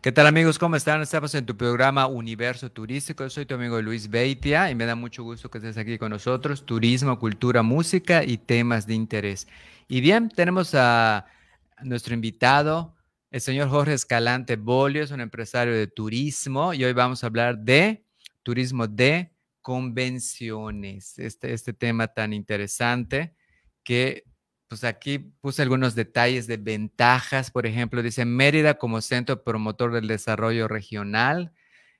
¿Qué tal amigos? ¿Cómo están? Estamos en tu programa Universo Turístico. Yo soy tu amigo Luis Beitia y me da mucho gusto que estés aquí con nosotros. Turismo, cultura, música y temas de interés. Y bien, tenemos a nuestro invitado, el señor Jorge Escalante Bolio, es un empresario de turismo y hoy vamos a hablar de turismo de convenciones, este, este tema tan interesante que pues aquí puse algunos detalles de ventajas, por ejemplo, dice Mérida como centro promotor del desarrollo regional,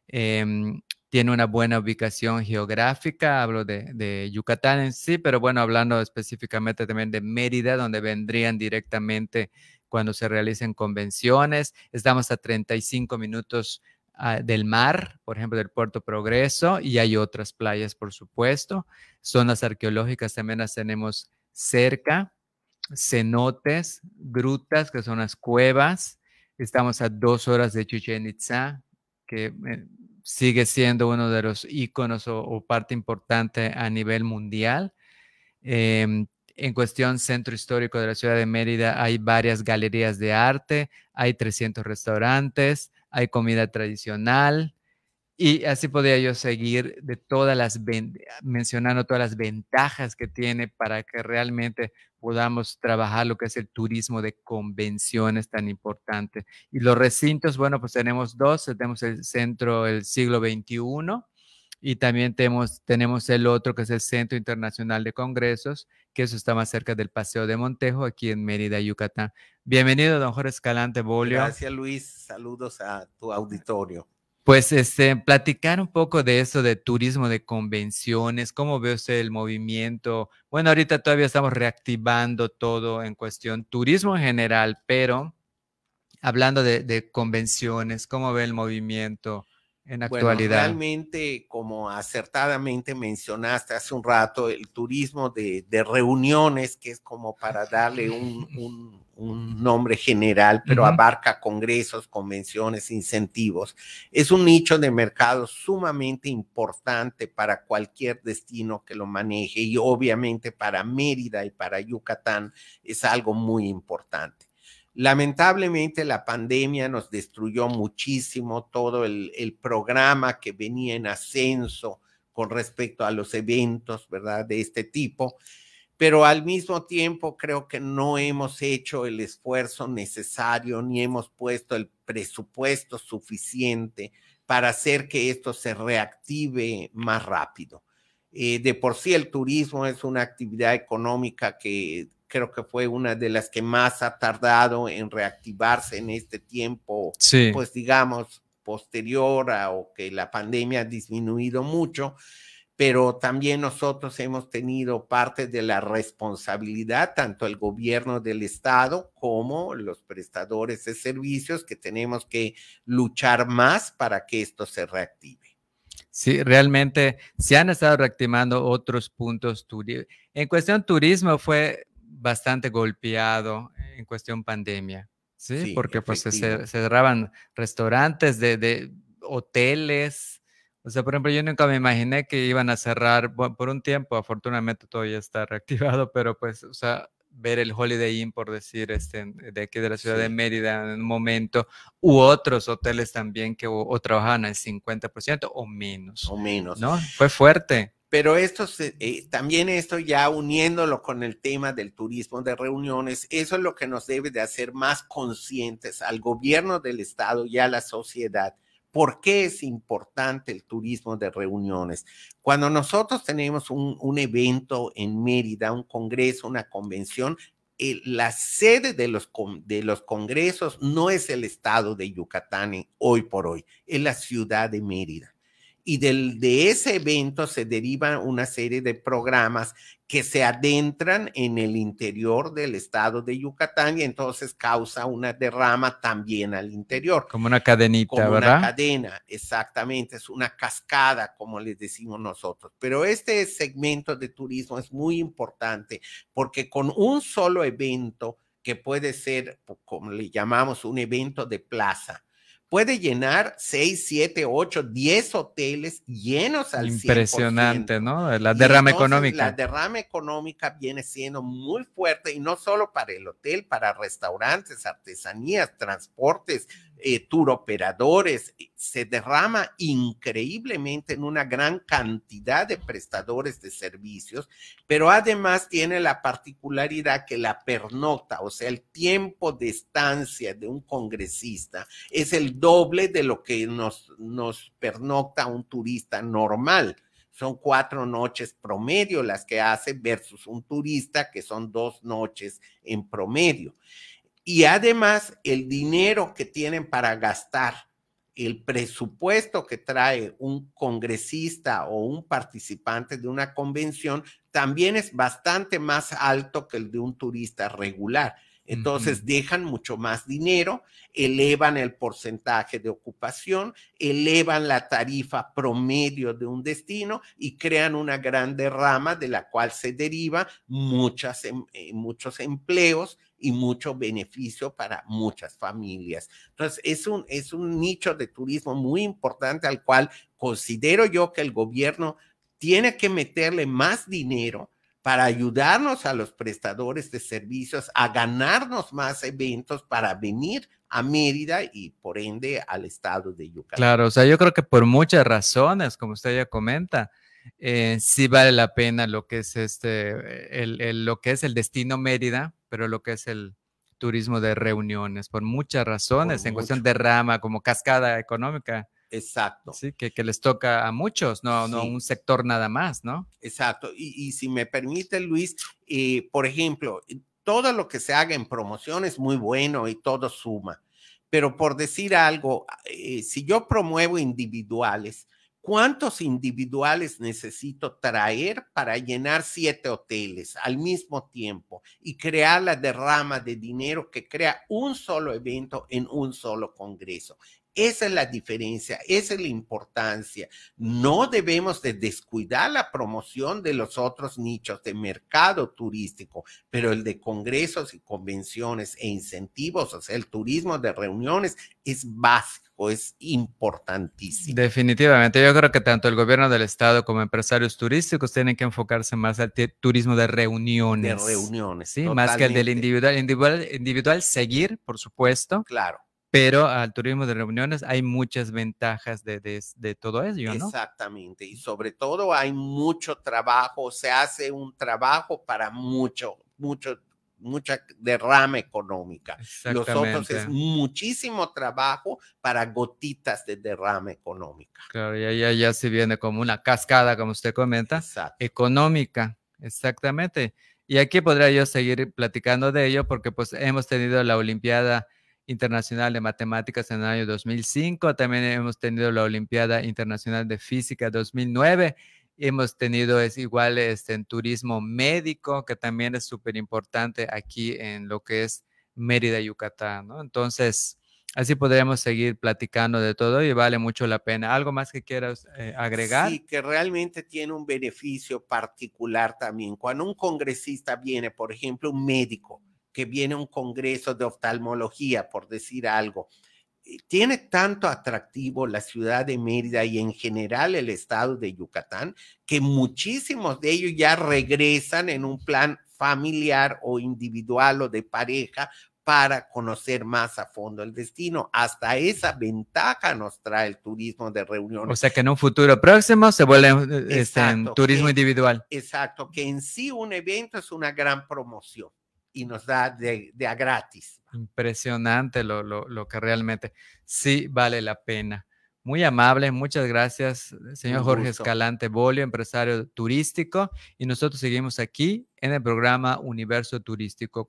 em, tiene una buena ubicación geográfica, hablo de, Yucatán en sí, pero bueno, hablando específicamente también de Mérida, donde vendrían directamente cuando se realicen convenciones, estamos a 35 minutos ah, del mar, por ejemplo, del Puerto Progreso, y hay otras playas, por supuesto, zonas arqueológicas también las tenemos cerca cenotes, grutas, que son las cuevas. Estamos a dos horas de Chichen Itza, que eh, sigue siendo uno de los iconos o, parte importante a nivel mundial. Em, en cuestión centro histórico de la ciudad de Mérida hay varias galerías de arte, hay 300 restaurantes, hay comida tradicional, y así podría yo seguir de todas las mencionando todas las ventajas que tiene para que realmente podamos trabajar lo que es el turismo de convenciones tan importante. Y los recintos, bueno, pues tenemos dos, tenemos el centro del siglo XXI y también tenemos, tenemos el otro que es el Centro Internacional de Congresos, que eso está más cerca del Paseo de Montejo, aquí en Mérida, Yucatán. Bienvenido, don Jorge Escalante Bolio. Gracias, Luis. Saludos a tu auditorio. Pues este, platicar un poco de eso de turismo, de convenciones, cómo ve usted el movimiento. Bueno, ahorita todavía estamos reactivando todo en cuestión turismo en general, pero hablando de, de convenciones, cómo ve el movimiento en actualidad? realmente, como acertadamente mencionaste hace un rato, el turismo de, reuniones, que es como para darle un, nombre general, pero abarca congresos, convenciones, incentivos, es un nicho de mercado sumamente importante para cualquier destino que lo maneje y obviamente para Mérida y para Yucatán es algo muy importante. Lamentablemente la pandemia nos destruyó muchísimo todo el, programa que venía en ascenso con respecto a los eventos, ¿verdad? De este tipo. Pero al mismo tiempo creo que no hemos hecho el esfuerzo necesario ni hemos puesto el presupuesto suficiente para hacer que esto se reactive más rápido. Eh, de por sí el turismo es una actividad económica que creo que fue una de las que más ha tardado en reactivarse en este tiempo, pues digamos, posterior a o que la pandemia ha disminuido mucho, pero también nosotros hemos tenido parte de la responsabilidad, tanto el gobierno del Estado como los prestadores de servicios, que tenemos que luchar más para que esto se reactive. Sí, realmente se han estado reactivando otros puntos. En cuestión turismo fue bastante golpeado en cuestión pandemia, ¿sí? Porque pues se, cerraban restaurantes de, de, hoteles. O sea, por ejemplo, yo nunca me imaginé que iban a cerrar por un tiempo. Afortunadamente todo ya está reactivado, pero pues, o sea, ver el Holiday Inn, por decir, este, de aquí de la ciudad de Mérida en un momento, u otros hoteles también que o trabajaban al 50% o menos. O menos. ¿No? Fue fuerte. Pero esto eh, también esto ya uniéndolo con el tema del turismo de reuniones, eso es lo que nos debe de hacer más conscientes al gobierno del estado y a la sociedad. ¿Por qué es importante el turismo de reuniones? Cuando nosotros tenemos un, evento en Mérida, un congreso, una convención, la sede de los, de los congresos no es el estado de Yucatán hoy por hoy, es la ciudad de Mérida y del, de ese evento se derivan una serie de programas que se adentran en el interior del estado de Yucatán y entonces causa una derrama también al interior. Como una cadenita, como Una cadena, exactamente, es una cascada, como les decimos nosotros. Pero este segmento de turismo es muy importante porque con un solo evento que puede ser, como le llamamos, un evento de plaza, puede llenar 6, siete ocho 10 hoteles llenos al Impresionante, ¿no? La derrama económica. La derrama económica viene siendo muy fuerte y no solo para el hotel, para restaurantes, artesanías, transportes, eh, operadores, se derrama increíblemente en una gran cantidad de prestadores de servicios, pero además tiene la particularidad que la pernota, o sea, el tiempo de estancia de un congresista es el doble de lo que nos, nos pernocta un turista normal son cuatro noches promedio las que hace versus un turista que son dos noches en promedio y además el dinero que tienen para gastar, el presupuesto que trae un congresista o un participante de una convención también es bastante más alto que el de un turista regular. Entonces dejan mucho más dinero, elevan el porcentaje de ocupación, elevan la tarifa promedio de un destino y crean una gran derrama de la cual se deriva muchas, em, eh, muchos empleos y mucho beneficio para muchas familias. Entonces, es un, es un nicho de turismo muy importante al cual considero yo que el gobierno tiene que meterle más dinero para ayudarnos a los prestadores de servicios a ganarnos más eventos para venir a Mérida y por ende al estado de Yucatán. Claro, o sea, yo creo que por muchas razones, como usted ya comenta, eh, sí vale la pena lo que es este, el, lo que es el destino Mérida pero lo que es el turismo de reuniones, por muchas razones, en cuestión de rama, como cascada económica. Exacto. Sí, que, les toca a muchos, no, a no un sector nada más, ¿no? Exacto. Y, si me permite, Luis, eh, por ejemplo, eh, todo lo que se haga en promoción es muy bueno y todo suma. Pero por decir algo, eh, si yo promuevo individuales, ¿Cuántos individuales necesito traer para llenar siete hoteles al mismo tiempo y crear la derrama de dinero que crea un solo evento en un solo congreso? Esa es la diferencia, esa es la importancia. No debemos de descuidar la promoción de los otros nichos de mercado turístico, pero el de congresos y convenciones e incentivos, o sea, el turismo de reuniones es básico es importantísimo. Definitivamente, yo creo que tanto el gobierno del estado como empresarios turísticos tienen que enfocarse más al turismo de reuniones. De reuniones. Sí, más que el del individual. individual. Individual seguir, por supuesto. Claro. Pero al turismo de reuniones hay muchas ventajas de, de, todo ello, ¿no? Exactamente, y sobre todo hay mucho trabajo, se hace un trabajo para mucho, mucho, mucha derrama económica. Los otros es muchísimo trabajo para gotitas de derrama económica. Claro, ya, ya, ya se viene como una cascada, como usted comenta, Exacto. económica, exactamente. Y aquí podría yo seguir platicando de ello porque pues hemos tenido la Olimpiada Internacional de Matemáticas en el año 2005, también hemos tenido la Olimpiada Internacional de Física 2009, hemos tenido es igual este, en turismo médico, que también es súper importante aquí en lo que es Mérida, Yucatán, ¿no? Entonces, así podríamos seguir platicando de todo y vale mucho la pena. ¿Algo más que quieras eh, agregar? Sí, que realmente tiene un beneficio particular también. Cuando un congresista viene, por ejemplo, un médico, que viene un congreso de oftalmología, por decir algo. Eh, Tiene tanto atractivo la ciudad de Mérida y en general el estado de Yucatán que muchísimos de ellos ya regresan en un plan familiar o individual o de pareja para conocer más a fondo el destino. Hasta esa ventaja nos trae el turismo de reunión. O sea que en un futuro próximo se vuelve este, turismo individual. Exacto, que en sí un evento es una gran promoción y nos da de, a gratis. Impresionante lo, lo, que realmente sí vale la pena. Muy amable, muchas gracias, señor Jorge Escalante Bolio, empresario turístico, y nosotros seguimos aquí en el programa Universo Turístico.